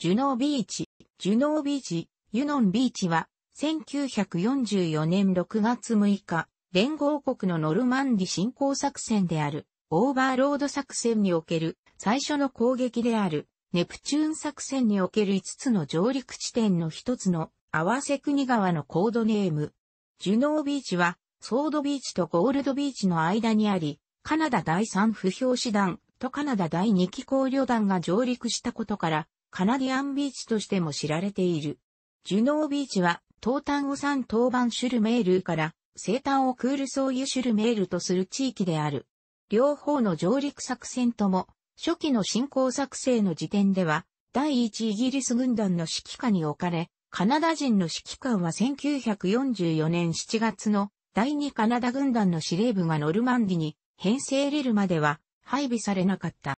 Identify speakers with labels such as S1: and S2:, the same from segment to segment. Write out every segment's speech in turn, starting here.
S1: ジュノービーチ、ジュノービーチ、ユノンビーチは、1944年6月6日、連合国のノルマンディ侵攻作戦である、オーバーロード作戦における最初の攻撃である、ネプチューン作戦における5つの上陸地点の1つの、合わせ国川のコードネーム。ジュノービーチは、ソードビーチとゴールドビーチの間にあり、カナダ第3不評師団とカナダ第2機構旅団が上陸したことから、カナディアンビーチとしても知られている。ジュノービーチは、東端を三東番シュルメールから、西端をクールソーユシュルメールとする地域である。両方の上陸作戦とも、初期の進行作成の時点では、第一イギリス軍団の指揮下に置かれ、カナダ人の指揮官は1944年7月の第二カナダ軍団の司令部がノルマンディに編成れるまでは配備されなかった。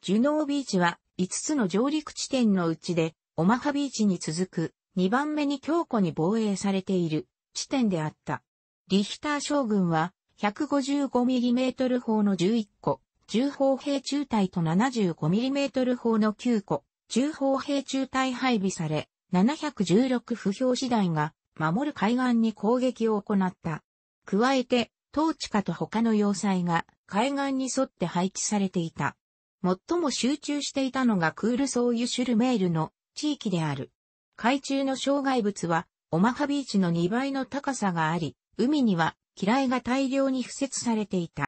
S1: ジュノービーチは5つの上陸地点のうちで、オマハビーチに続く、2番目に強固に防衛されている地点であった。リヒター将軍は、155mm 砲の11個、重砲兵中隊と 75mm 砲の9個、重砲兵中隊配備され、716不評次第が守る海岸に攻撃を行った。加えて、トーチカと他の要塞が海岸に沿って配置されていた。最も集中していたのがクールソーユシュルメールの地域である。海中の障害物は、オマハビーチの2倍の高さがあり、海には、機雷が大量に付設されていた。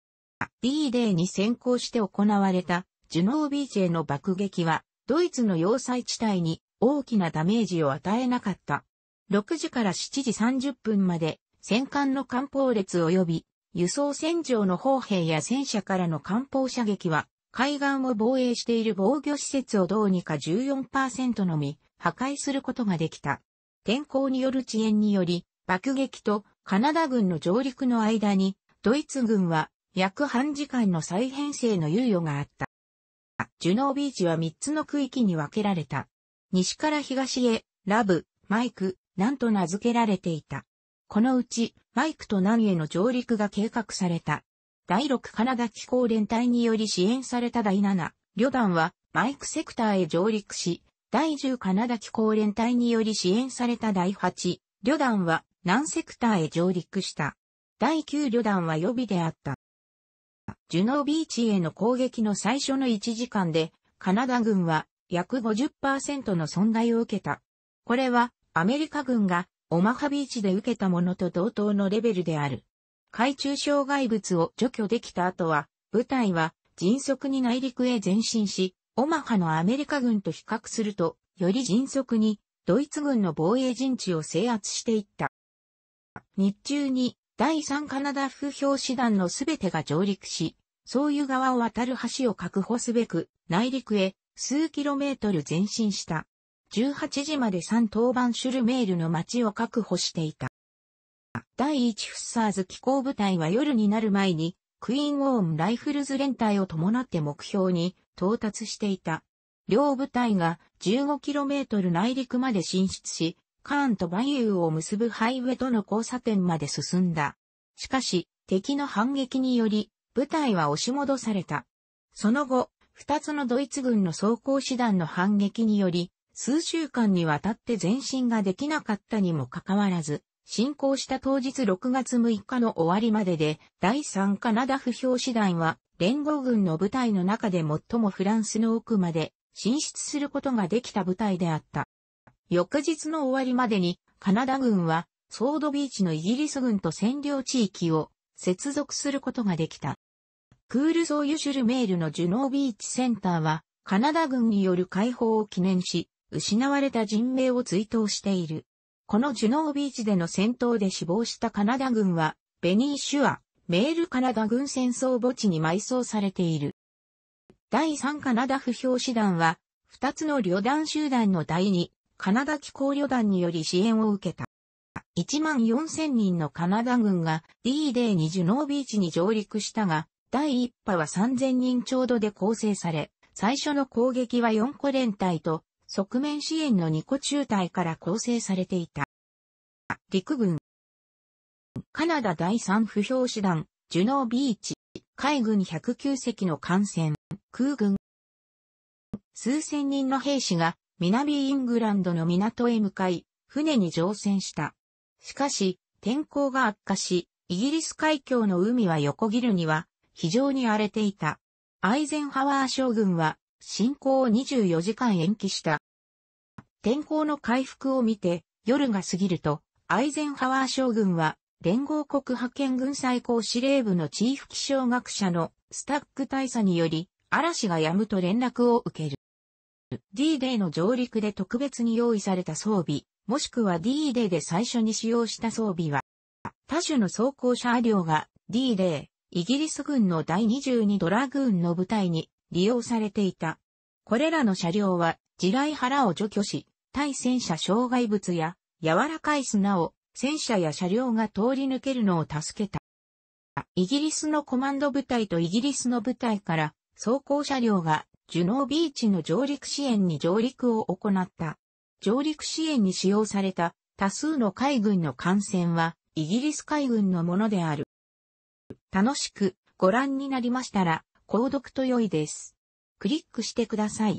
S1: D デーに先行して行われた、ジュノービーチへの爆撃は、ドイツの要塞地帯に大きなダメージを与えなかった。6時から7時30分まで、戦艦の艦砲列及び、輸送船上の砲兵や戦車からの艦砲射撃は、海岸を防衛している防御施設をどうにか14%のみ破壊することができた。天候による遅延により、爆撃とカナダ軍の上陸の間に、ドイツ軍は約半時間の再編成の猶予があった。ジュノービーチは3つの区域に分けられた。西から東へ、ラブ、マイク、なんと名付けられていた。このうち、マイクとナンへの上陸が計画された。第6カナダ機構連隊により支援された第7旅団はマイクセクターへ上陸し、第10カナダ機構連隊により支援された第8旅団は南セクターへ上陸した。第9旅団は予備であった。ジュノービーチへの攻撃の最初の1時間で、カナダ軍は約50%の損害を受けた。これはアメリカ軍がオマハビーチで受けたものと同等のレベルである。海中障害物を除去できた後は、部隊は迅速に内陸へ前進し、オマハのアメリカ軍と比較すると、より迅速にドイツ軍の防衛陣地を制圧していった。日中に第3カナダ副表師団のすべてが上陸し、そういう側を渡る橋を確保すべく、内陸へ数キロメートル前進した。18時まで3当番シュルメールの街を確保していた。第1フッサーズ機構部隊は夜になる前に、クイーン・ウォーン・ライフルズ連隊を伴って目標に到達していた。両部隊が 15km 内陸まで進出し、カーンとバイユーを結ぶハイウェイとの交差点まで進んだ。しかし、敵の反撃により、部隊は押し戻された。その後、二つのドイツ軍の装甲師団の反撃により、数週間にわたって前進ができなかったにもかかわらず、進行した当日6月6日の終わりまでで、第3カナダ不評師団は、連合軍の部隊の中で最もフランスの奥まで進出することができた部隊であった。翌日の終わりまでに、カナダ軍は、ソードビーチのイギリス軍と占領地域を接続することができた。クールソーユシュルメールのジュノービーチセンターは、カナダ軍による解放を記念し、失われた人命を追悼している。このジュノービーチでの戦闘で死亡したカナダ軍は、ベニーシュア、メールカナダ軍戦争墓地に埋葬されている。第3カナダ不評師団は、2つの旅団集団の第2、カナダ機構旅団により支援を受けた。1万4000人のカナダ軍が D デーにジュノービーチに上陸したが、第1波は3000人ちょうどで構成され、最初の攻撃は4個連隊と側面支援の2個中隊から構成されていた。陸軍。カナダ第3不評師団、ジュノービーチ、海軍109隻の艦船、空軍。数千人の兵士が南イングランドの港へ向かい、船に乗船した。しかし、天候が悪化し、イギリス海峡の海は横切るには非常に荒れていた。アイゼンハワー将軍は進行を24時間延期した。天候の回復を見て、夜が過ぎると、アイゼンハワー将軍は、連合国派遣軍最高司令部のチーフ気象学者のスタック大佐により、嵐が止むと連絡を受ける。D デーの上陸で特別に用意された装備、もしくは D デーで最初に使用した装備は、多種の装甲車両が D デー、イギリス軍の第22ドラグーンの部隊に利用されていた。これらの車両は地雷腹を除去し、対戦車障害物や柔らかい砂を戦車や車両が通り抜けるのを助けた。イギリスのコマンド部隊とイギリスの部隊から装甲車両がジュノービーチの上陸支援に上陸を行った。上陸支援に使用された多数の海軍の艦船はイギリス海軍のものである。楽しくご覧になりましたら購読と良いです。クリックしてください。